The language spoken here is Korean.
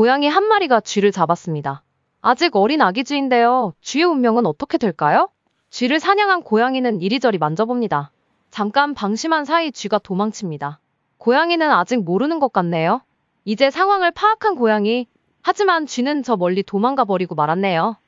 고양이 한 마리가 쥐를 잡았습니다. 아직 어린 아기 쥐인데요. 쥐의 운명은 어떻게 될까요? 쥐를 사냥한 고양이는 이리저리 만져봅니다. 잠깐 방심한 사이 쥐가 도망칩니다. 고양이는 아직 모르는 것 같네요. 이제 상황을 파악한 고양이. 하지만 쥐는 저 멀리 도망가 버리고 말았네요.